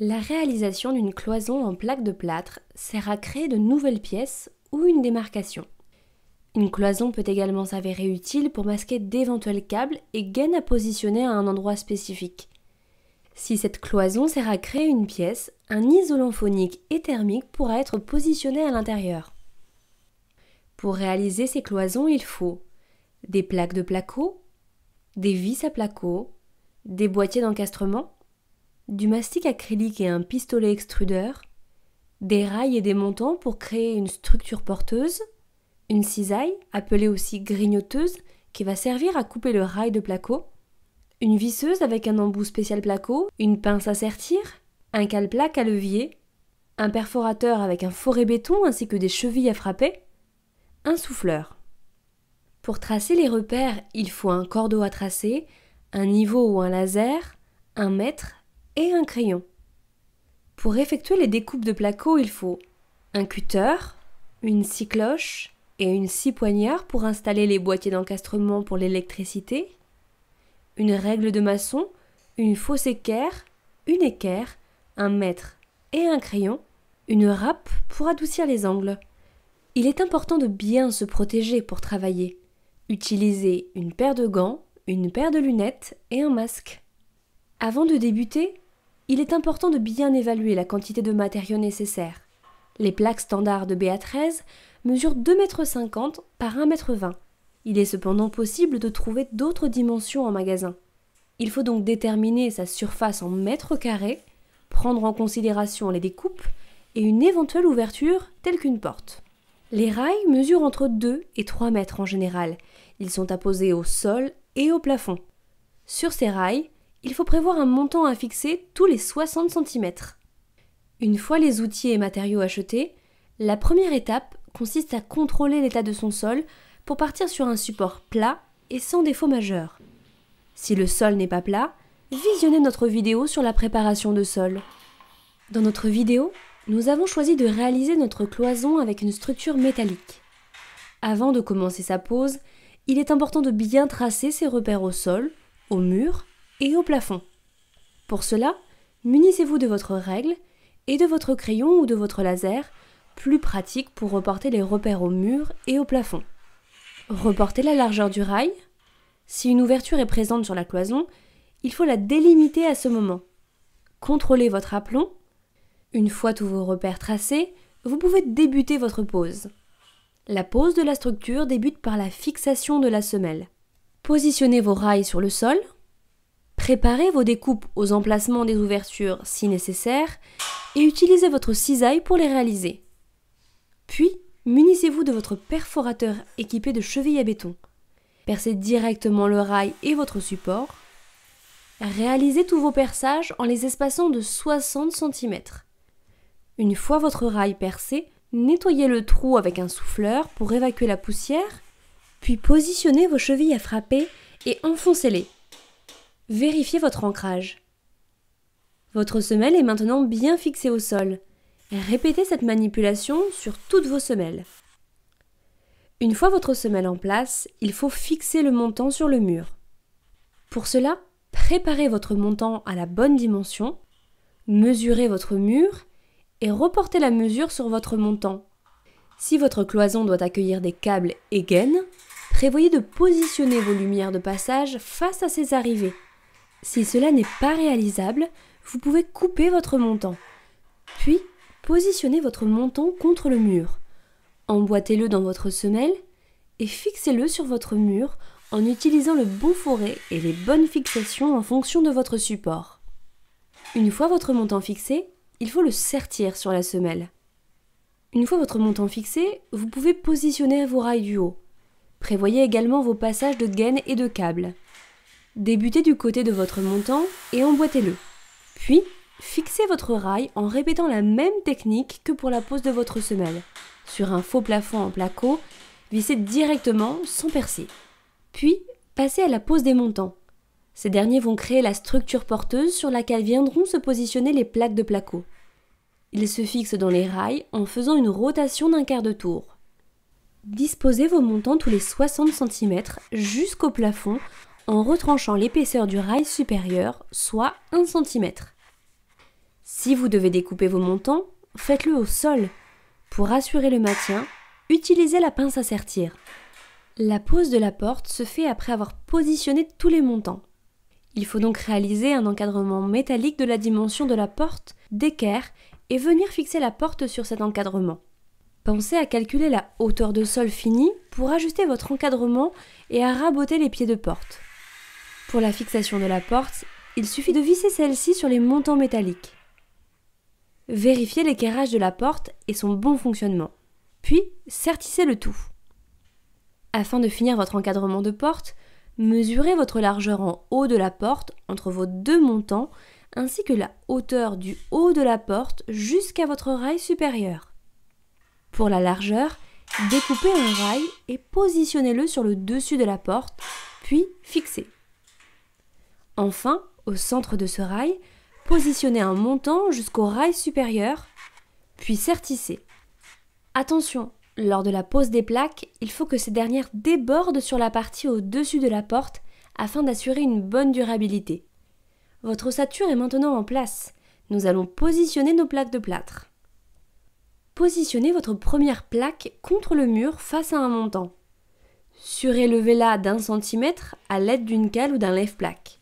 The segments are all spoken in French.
La réalisation d'une cloison en plaques de plâtre sert à créer de nouvelles pièces ou une démarcation. Une cloison peut également s'avérer utile pour masquer d'éventuels câbles et gaines à positionner à un endroit spécifique. Si cette cloison sert à créer une pièce, un isolant phonique et thermique pourra être positionné à l'intérieur. Pour réaliser ces cloisons, il faut des plaques de placo, des vis à placo, des boîtiers d'encastrement, du mastic acrylique et un pistolet extrudeur, des rails et des montants pour créer une structure porteuse, une cisaille, appelée aussi grignoteuse, qui va servir à couper le rail de placo, une visseuse avec un embout spécial placo, une pince à sertir, un cale-plaque à levier, un perforateur avec un forêt béton ainsi que des chevilles à frapper, un souffleur. Pour tracer les repères, il faut un cordeau à tracer, un niveau ou un laser, un mètre, et un crayon. Pour effectuer les découpes de placo, il faut un cutter, une scie cloche et une scie poignard pour installer les boîtiers d'encastrement pour l'électricité, une règle de maçon, une fausse équerre, une équerre, un mètre et un crayon, une râpe pour adoucir les angles. Il est important de bien se protéger pour travailler. Utilisez une paire de gants, une paire de lunettes et un masque. Avant de débuter, il est important de bien évaluer la quantité de matériaux nécessaires. Les plaques standards de BA13 mesurent 2,50 m par 1,20 m. Il est cependant possible de trouver d'autres dimensions en magasin. Il faut donc déterminer sa surface en mètres carrés, prendre en considération les découpes et une éventuelle ouverture telle qu'une porte. Les rails mesurent entre 2 et 3 mètres en général. Ils sont apposés au sol et au plafond. Sur ces rails, il faut prévoir un montant à fixer tous les 60 cm. Une fois les outils et matériaux achetés, la première étape consiste à contrôler l'état de son sol pour partir sur un support plat et sans défaut majeur. Si le sol n'est pas plat, visionnez notre vidéo sur la préparation de sol. Dans notre vidéo, nous avons choisi de réaliser notre cloison avec une structure métallique. Avant de commencer sa pose, il est important de bien tracer ses repères au sol, au mur et au plafond. Pour cela, munissez-vous de votre règle et de votre crayon ou de votre laser, plus pratique pour reporter les repères au mur et au plafond. Reportez la largeur du rail. Si une ouverture est présente sur la cloison, il faut la délimiter à ce moment. Contrôlez votre aplomb. Une fois tous vos repères tracés, vous pouvez débuter votre pose. La pose de la structure débute par la fixation de la semelle. Positionnez vos rails sur le sol Préparez vos découpes aux emplacements des ouvertures si nécessaire et utilisez votre cisaille pour les réaliser. Puis, munissez-vous de votre perforateur équipé de chevilles à béton. Percez directement le rail et votre support. Réalisez tous vos perçages en les espaçant de 60 cm. Une fois votre rail percé, nettoyez le trou avec un souffleur pour évacuer la poussière, puis positionnez vos chevilles à frapper et enfoncez-les Vérifiez votre ancrage. Votre semelle est maintenant bien fixée au sol. Répétez cette manipulation sur toutes vos semelles. Une fois votre semelle en place, il faut fixer le montant sur le mur. Pour cela, préparez votre montant à la bonne dimension, mesurez votre mur et reportez la mesure sur votre montant. Si votre cloison doit accueillir des câbles et gaines, prévoyez de positionner vos lumières de passage face à ces arrivées si cela n'est pas réalisable, vous pouvez couper votre montant. Puis, positionnez votre montant contre le mur. Emboîtez-le dans votre semelle et fixez-le sur votre mur en utilisant le bon forêt et les bonnes fixations en fonction de votre support. Une fois votre montant fixé, il faut le sertir sur la semelle. Une fois votre montant fixé, vous pouvez positionner vos rails du haut. Prévoyez également vos passages de gaines et de câbles. Débutez du côté de votre montant et emboîtez-le. Puis, fixez votre rail en répétant la même technique que pour la pose de votre semelle. Sur un faux plafond en placo, vissez directement sans percer. Puis, passez à la pose des montants. Ces derniers vont créer la structure porteuse sur laquelle viendront se positionner les plaques de placo. Ils se fixent dans les rails en faisant une rotation d'un quart de tour. Disposez vos montants tous les 60 cm jusqu'au plafond en retranchant l'épaisseur du rail supérieur, soit 1 cm. Si vous devez découper vos montants, faites-le au sol. Pour assurer le maintien, utilisez la pince à sertir. La pose de la porte se fait après avoir positionné tous les montants. Il faut donc réaliser un encadrement métallique de la dimension de la porte d'équerre et venir fixer la porte sur cet encadrement. Pensez à calculer la hauteur de sol finie pour ajuster votre encadrement et à raboter les pieds de porte. Pour la fixation de la porte, il suffit de visser celle-ci sur les montants métalliques. Vérifiez l'équerrage de la porte et son bon fonctionnement. Puis, sertissez le tout. Afin de finir votre encadrement de porte, mesurez votre largeur en haut de la porte entre vos deux montants ainsi que la hauteur du haut de la porte jusqu'à votre rail supérieur. Pour la largeur, découpez un rail et positionnez-le sur le dessus de la porte, puis fixez. Enfin, au centre de ce rail, positionnez un montant jusqu'au rail supérieur, puis sertissez. Attention, lors de la pose des plaques, il faut que ces dernières débordent sur la partie au-dessus de la porte afin d'assurer une bonne durabilité. Votre ossature est maintenant en place. Nous allons positionner nos plaques de plâtre. Positionnez votre première plaque contre le mur face à un montant. Surélevez-la d'un centimètre à l'aide d'une cale ou d'un lève-plaque.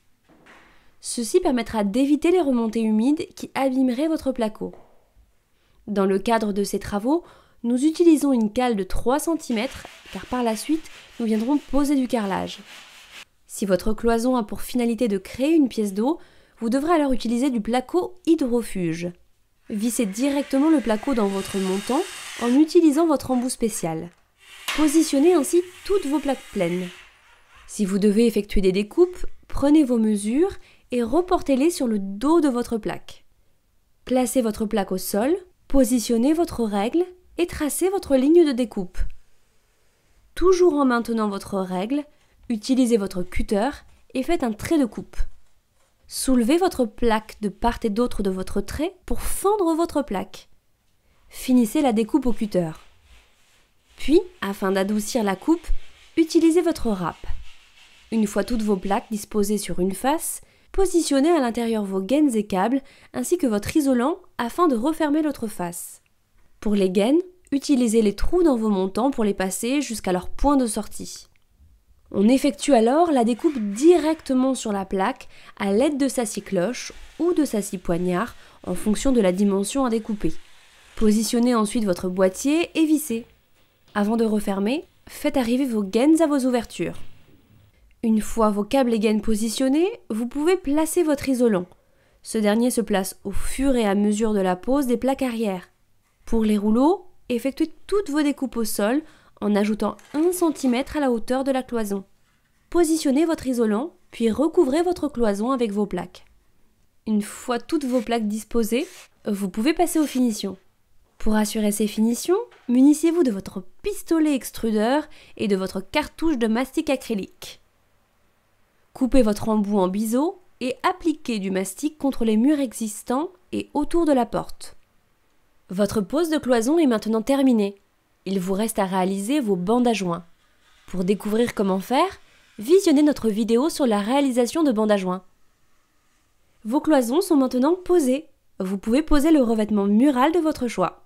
Ceci permettra d'éviter les remontées humides qui abîmeraient votre placo. Dans le cadre de ces travaux, nous utilisons une cale de 3 cm car par la suite, nous viendrons poser du carrelage. Si votre cloison a pour finalité de créer une pièce d'eau, vous devrez alors utiliser du placo hydrofuge. Vissez directement le placo dans votre montant en utilisant votre embout spécial. Positionnez ainsi toutes vos plaques pleines. Si vous devez effectuer des découpes, prenez vos mesures et reportez-les sur le dos de votre plaque. Placez votre plaque au sol, positionnez votre règle et tracez votre ligne de découpe. Toujours en maintenant votre règle, utilisez votre cutter et faites un trait de coupe. Soulevez votre plaque de part et d'autre de votre trait pour fendre votre plaque. Finissez la découpe au cutter. Puis, afin d'adoucir la coupe, utilisez votre râpe. Une fois toutes vos plaques disposées sur une face, Positionnez à l'intérieur vos gaines et câbles ainsi que votre isolant afin de refermer l'autre face. Pour les gaines, utilisez les trous dans vos montants pour les passer jusqu'à leur point de sortie. On effectue alors la découpe directement sur la plaque à l'aide de sa scie cloche ou de sa scie poignard en fonction de la dimension à découper. Positionnez ensuite votre boîtier et vissez. Avant de refermer, faites arriver vos gaines à vos ouvertures. Une fois vos câbles et gaines positionnés, vous pouvez placer votre isolant. Ce dernier se place au fur et à mesure de la pose des plaques arrière. Pour les rouleaux, effectuez toutes vos découpes au sol en ajoutant 1 cm à la hauteur de la cloison. Positionnez votre isolant, puis recouvrez votre cloison avec vos plaques. Une fois toutes vos plaques disposées, vous pouvez passer aux finitions. Pour assurer ces finitions, munissez-vous de votre pistolet extrudeur et de votre cartouche de mastic acrylique. Coupez votre embout en biseau et appliquez du mastic contre les murs existants et autour de la porte. Votre pose de cloison est maintenant terminée. Il vous reste à réaliser vos bandes à joints. Pour découvrir comment faire, visionnez notre vidéo sur la réalisation de bandes à joints. Vos cloisons sont maintenant posées. Vous pouvez poser le revêtement mural de votre choix.